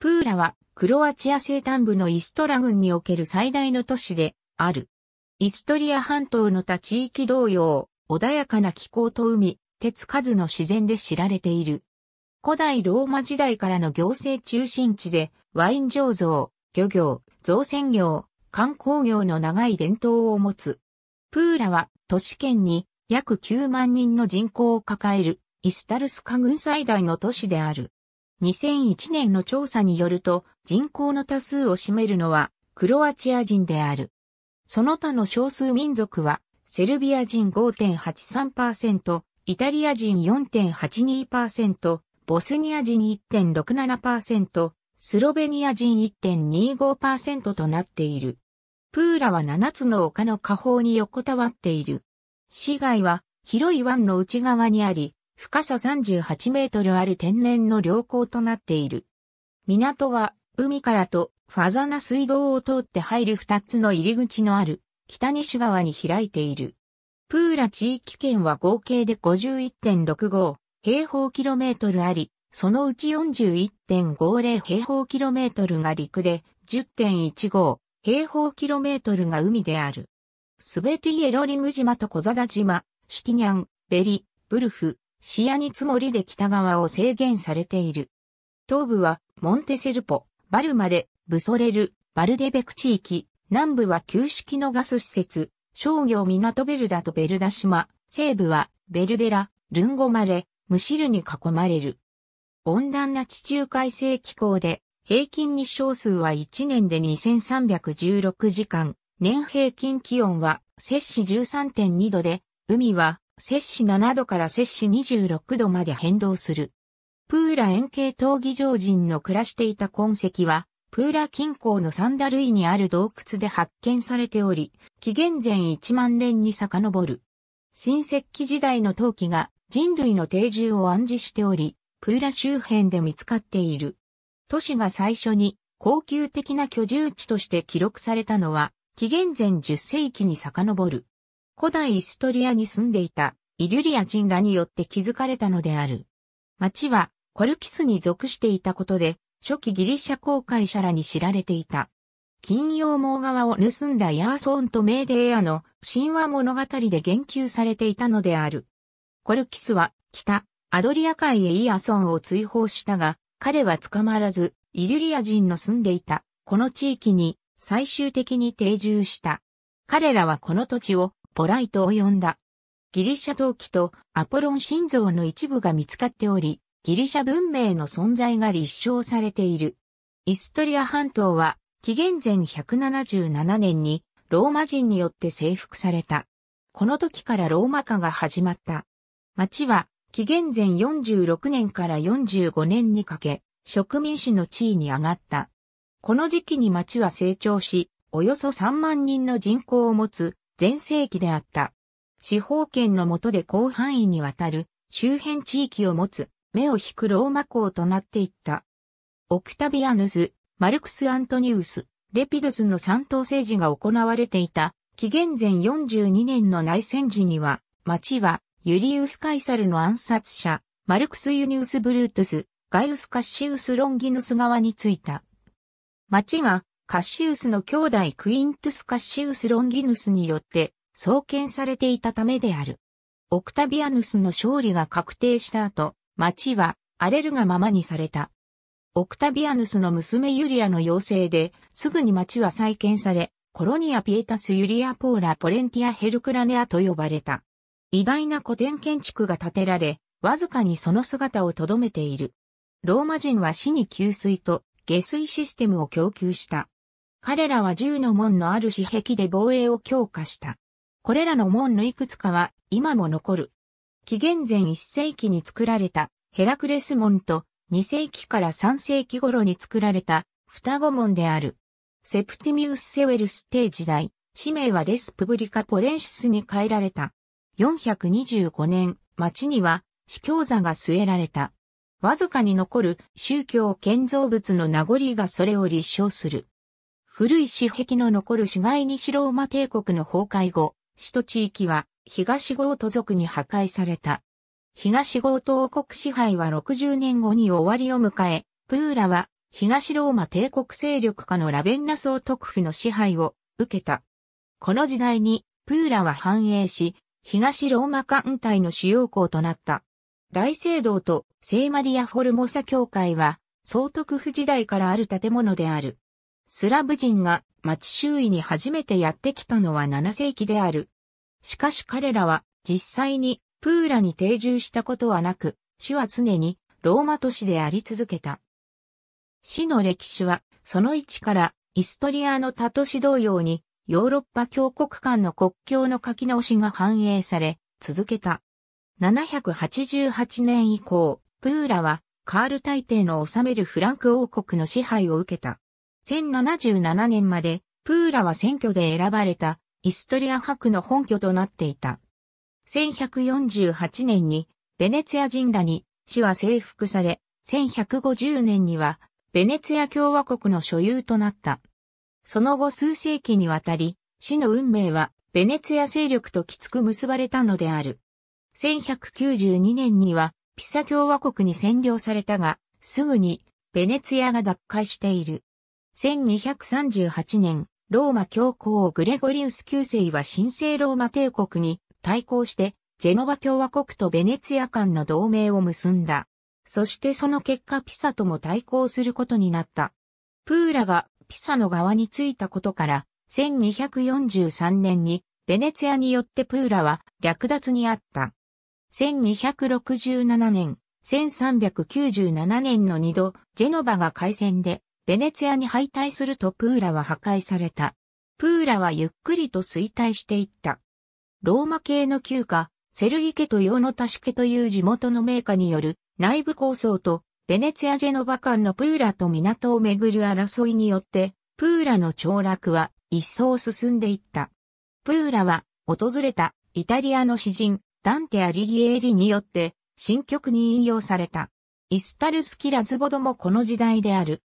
プーラは、クロアチア西端部のイストラ郡における最大の都市で、ある。イストリア半島の他地域同様、穏やかな気候と海、手つかずの自然で知られている。古代ローマ時代からの行政中心地で、ワイン醸造、漁業、造船業、観光業の長い伝統を持つ。プーラは都市圏に約9万人の人口を抱えるイスタルスカ郡最大の都市である。2001年の調査によると人口の多数を占めるのはクロアチア人である。その他の少数民族はセルビア人5.83%、イタリア人4.82%、ボスニア人1.67%、スロベニア人1.25%となっている。プーラは7つの丘の下方に横たわっている。市街は広い湾の内側にあり、深さ38メートルある天然の良港となっている。港は海からとファザナ水道を通って入る2つの入り口のある北西側に開いている。プーラ地域圏は合計で51.65平方キロメートルあり、そのうち41.50平方キロメートルが陸で10.15平方キロメートルが海である。すべてイエロリム島と小ザダ島、シティニャン、ベリ、ブルフ、視野に積もりで北側を制限されている。東部はモンテセルポ、バルマで、ブソレル、バルデベク地域、南部は旧式のガス施設、商業港ベルダとベルダ島、西部はベルデラ、ルンゴマレ、ムシルに囲まれる。温暖な地中海性気候で、平均日照数は1年で2316時間、年平均気温は摂氏13.2度で、海は摂氏7度から摂氏26度まで変動する。プーラ円形闘技場人の暮らしていた痕跡は、プーラ近郊のサンダルイにある洞窟で発見されており、紀元前1万年に遡る。新石器時代の陶器が人類の定住を暗示しており、プーラ周辺で見つかっている。都市が最初に高級的な居住地として記録されたのは、紀元前10世紀に遡る。古代イストリアに住んでいたイリュリア人らによって築かれたのである。町はコルキスに属していたことで、初期ギリシャ航海者らに知られていた。金曜網側を盗んだヤーソーンとメーデーアの神話物語で言及されていたのである。コルキスは北、アドリア海へイアソンを追放したが、彼は捕まらず、イリュリア人の住んでいた、この地域に最終的に定住した。彼らはこの土地をポライトを呼んだ。ギリシャ陶器とアポロン心臓の一部が見つかっており、ギリシャ文明の存在が立証されている。イストリア半島は、紀元前177年にローマ人によって征服された。この時からローマ化が始まった。町は、紀元前46年から45年にかけ、植民地の地位に上がった。この時期に町は成長し、およそ3万人の人口を持つ全盛期であった。司法権の下で広範囲にわたる周辺地域を持つ目を引くローマ港となっていった。オクタビアヌス、マルクス・アントニウス、レピドスの三党政治が行われていた紀元前42年の内戦時には、町はユリウス・カイサルの暗殺者、マルクス・ユニウス・ブルートゥス、ガイウス・カッシウス・ロンギヌス側についた。町がカッシウスの兄弟クイントゥス・カッシウス・ロンギヌスによって創建されていたためである。オクタビアヌスの勝利が確定した後、町は荒れるがままにされた。オクタビアヌスの娘ユリアの要請で、すぐに町は再建され、コロニア・ピエタス・ユリア・ポーラ・ポレンティア・ヘルクラネアと呼ばれた。偉大な古典建築が建てられ、わずかにその姿を留めている。ローマ人は死に給水と下水システムを供給した。彼らは銃の門のある紙壁で防衛を強化した。これらの門のいくつかは今も残る。紀元前1世紀に作られたヘラクレス門と2世紀から3世紀頃に作られた双子門である。セプティミウス・セウェルス帝時代、氏名はレスプブリカ・ポレンシスに変えられた。425年、町には司教座が据えられた。わずかに残る宗教建造物の名残がそれを立証する。古い史壁の残る市街西ローマ帝国の崩壊後、首都地域は東豪都族に破壊された。東豪ー王国支配は60年後に終わりを迎え、プーラは東ローマ帝国勢力下のラベンナ総督府の支配を受けた。この時代にプーラは繁栄し、東ローマ艦隊の主要校となった。大聖堂と聖マリア・フォルモサ教会は、総督府時代からある建物である。スラブ人が町周囲に初めてやってきたのは7世紀である。しかし彼らは実際にプーラに定住したことはなく、市は常にローマ都市であり続けた。市の歴史はその位置からイストリアの他都市同様にヨーロッパ峡国間の国境の書き直しが反映され続けた。788年以降、プーラはカール大帝の治めるフランク王国の支配を受けた。1077年まで、プーラは選挙で選ばれた、イストリア博の本拠となっていた。1148年に、ベネツィア人らに、市は征服され、1150年には、ベネツィア共和国の所有となった。その後数世紀にわたり、市の運命は、ベネツィア勢力ときつく結ばれたのである。1192年には、ピサ共和国に占領されたが、すぐに、ベネツィアが奪回している。1238年、ローマ教皇グレゴリウス九世は神聖ローマ帝国に対抗して、ジェノバ共和国とベネツィア間の同盟を結んだ。そしてその結果ピサとも対抗することになった。プーラがピサの側についたことから、1243年にベネツィアによってプーラは略奪にあった。1267年、1397年の2度、ジェノバが海戦でベネツィアに敗退するとプーラは破壊された。プーラはゆっくりと衰退していった。ローマ系の旧家、セルギ家とヨーノタシ家という地元の名家による内部構想とベネツィアジェノバ間のプーラと港をめぐる争いによって、プーラの凋落は一層進んでいった。プーラは訪れたイタリアの詩人ダンテ・アリギエーリによって新曲に引用された。イスタルスキラズボドもこの時代である。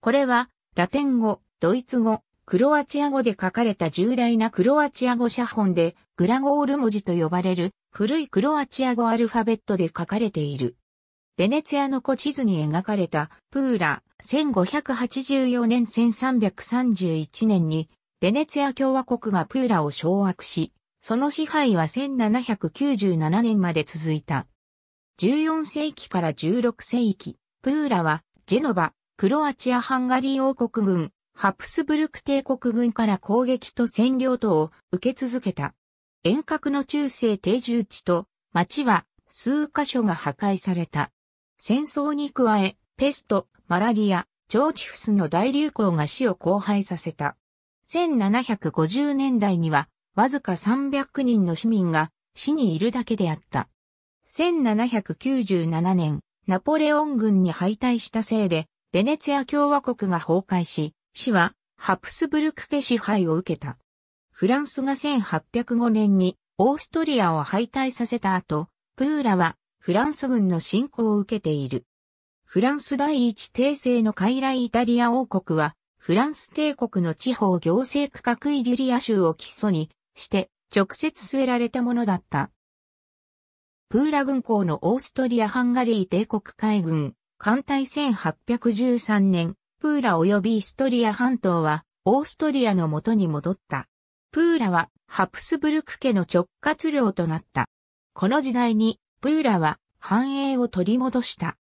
これは、ラテン語、ドイツ語、クロアチア語で書かれた重大なクロアチア語写本で、グラゴール文字と呼ばれる古いクロアチア語アルファベットで書かれている。ベネツィアの古地図に描かれたプーラ、1584年1331年に、ベネツィア共和国がプーラを掌握し、その支配は1797年まで続いた。14世紀から16世紀、プーラはジェノバ、クロアチア・ハンガリー王国軍、ハプスブルク帝国軍から攻撃と占領等を受け続けた。遠隔の中世定住地と町は数箇所が破壊された。戦争に加え、ペスト、マラリア、ーチフスの大流行が死を荒廃させた。1750年代には、わずか300人の市民が死にいるだけであった。1797年、ナポレオン軍に敗退したせいで、ベネツィア共和国が崩壊し、市はハプスブルク家支配を受けた。フランスが1805年にオーストリアを敗退させた後、プーラはフランス軍の侵攻を受けている。フランス第一帝政の傀儡イタリア王国は、フランス帝国の地方行政区画イリュリア州を基礎にして直接据えられたものだった。プーラ軍港のオーストリア・ハンガリー帝国海軍艦隊1813年、プーラ及びイストリア半島は、オーストリアの元に戻った。プーラは、ハプスブルク家の直轄領となった。この時代に、プーラは、繁栄を取り戻した。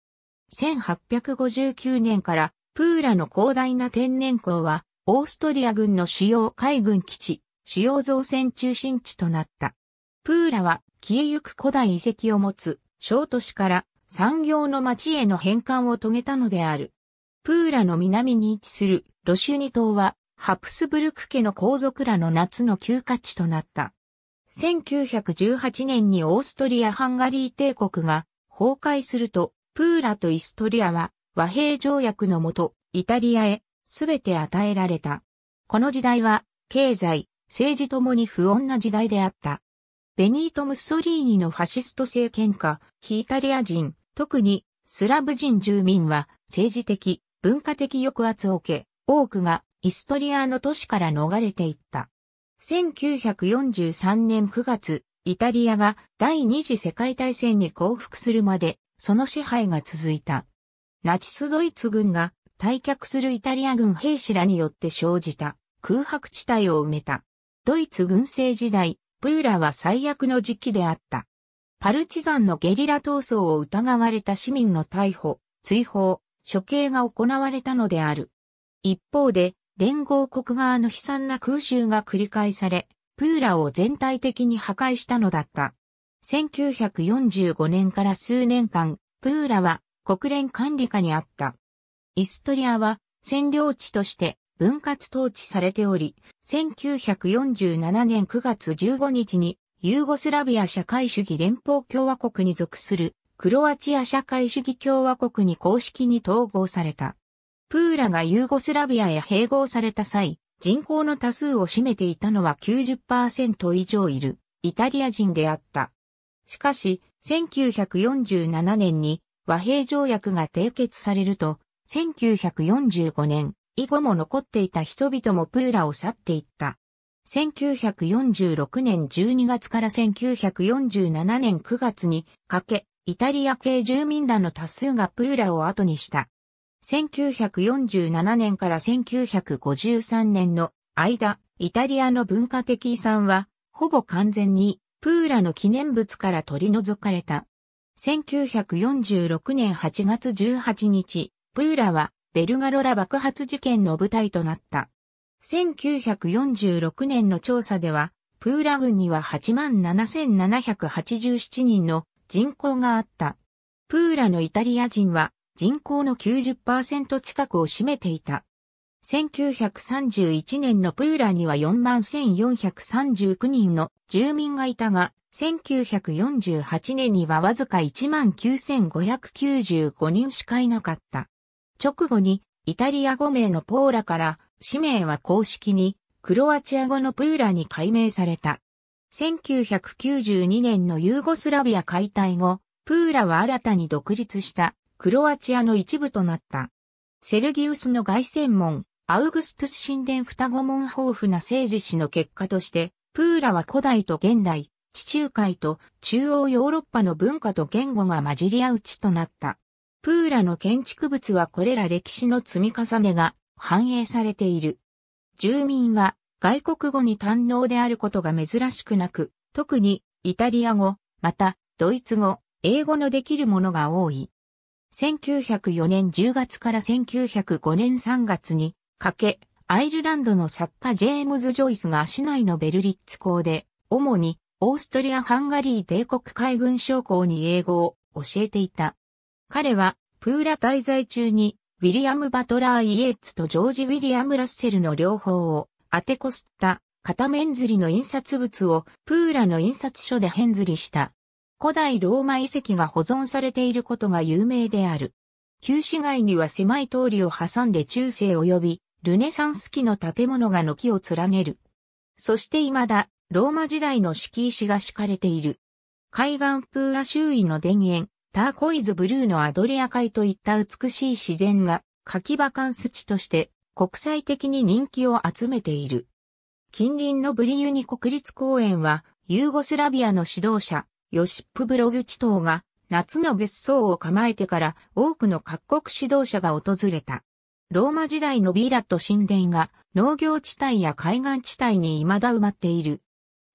1859年から、プーラの広大な天然港は、オーストリア軍の主要海軍基地、主要造船中心地となった。プーラは、消えゆく古代遺跡を持つ、小都市から産業の町への返還を遂げたのである。プーラの南に位置するロシュニ島は、ハプスブルク家の皇族らの夏の休暇地となった。1918年にオーストリア・ハンガリー帝国が崩壊すると、プーラとイストリアは和平条約のもと、イタリアへ全て与えられた。この時代は、経済、政治ともに不穏な時代であった。ベニート・ムッソリーニのファシスト政権下、非イタリア人、特にスラブ人住民は政治的、文化的抑圧を受け、多くがイストリアの都市から逃れていった。1943年9月、イタリアが第二次世界大戦に降伏するまで、その支配が続いた。ナチスドイツ軍が退却するイタリア軍兵士らによって生じた空白地帯を埋めた。ドイツ軍政時代、プーラは最悪の時期であった。パルチザンのゲリラ闘争を疑われた市民の逮捕、追放、処刑が行われたのである。一方で、連合国側の悲惨な空襲が繰り返され、プーラを全体的に破壊したのだった。1945年から数年間、プーラは国連管理下にあった。イストリアは占領地として分割統治されており、1947年9月15日にユーゴスラビア社会主義連邦共和国に属するクロアチア社会主義共和国に公式に統合された。プーラがユーゴスラビアへ併合された際、人口の多数を占めていたのは90%以上いるイタリア人であった。しかし、1947年に和平条約が締結されると、1945年以後も残っていた人々もプーラを去っていった。1946年12月から1947年9月にかけ、イタリア系住民らの多数がプーラを後にした。1947年から1953年の間、イタリアの文化的遺産は、ほぼ完全に、プーラの記念物から取り除かれた。1946年8月18日、プーラは、ベルガロラ爆発事件の舞台となった。1946年の調査では、プーラ郡には87,787人の人口があった。プーラのイタリア人は人口の90%近くを占めていた。1931年のプーラには41,439人の住民がいたが、1948年にはわずか19,595人しかいなかった。直後にイタリア5名のポーラから氏名は公式にクロアチア語のプーラに改名された。1992年のユーゴスラビア解体後、プーラは新たに独立したクロアチアの一部となった。セルギウスの外戦門、アウグストゥス神殿双子門豊富な政治史の結果として、プーラは古代と現代、地中海と中央ヨーロッパの文化と言語が混じり合う地となった。プーラの建築物はこれら歴史の積み重ねが反映されている。住民は外国語に堪能であることが珍しくなく、特にイタリア語、またドイツ語、英語のできるものが多い。1904年10月から1905年3月にかけ、アイルランドの作家ジェームズ・ジョイスが市内のベルリッツ校で、主にオーストリア・ハンガリー帝国海軍将校に英語を教えていた。彼は、プーラ滞在中にウィリアム・バトラー・イエッツとジョージ・ウィリアム・ラッセルの両方を当てこすった片面釣りの印刷物をプーラの印刷所で変ずりした。古代ローマ遺跡が保存されていることが有名である。旧市街には狭い通りを挟んで中世及びルネサンス期の建物が軒を連ねる。そして未だローマ時代の敷石が敷かれている。海岸プーラ周囲の田園、ターコイズブルーのアドリア海といった美しい自然が、キバカンス地として国際的に人気を集めている。近隣のブリユニ国立公園は、ユーゴスラビアの指導者、ヨシップ・ブロズ地頭が、夏の別荘を構えてから多くの各国指導者が訪れた。ローマ時代のビーラット神殿が農業地帯や海岸地帯に未だ埋まっている。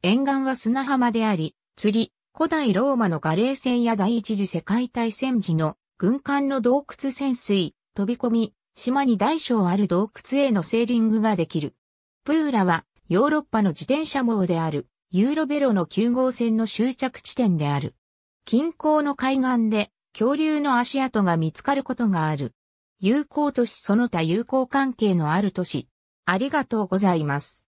沿岸は砂浜であり、釣り、古代ローマのガレー戦や第一次世界大戦時の軍艦の洞窟潜水、飛び込み、島に大小ある洞窟へのセーリングができる。プーラはヨーロッパの自転車網であるユーロベロの9号線の終着地点である。近郊の海岸で恐竜の足跡が見つかることがある。友好都市その他友好関係のある都市。ありがとうございます。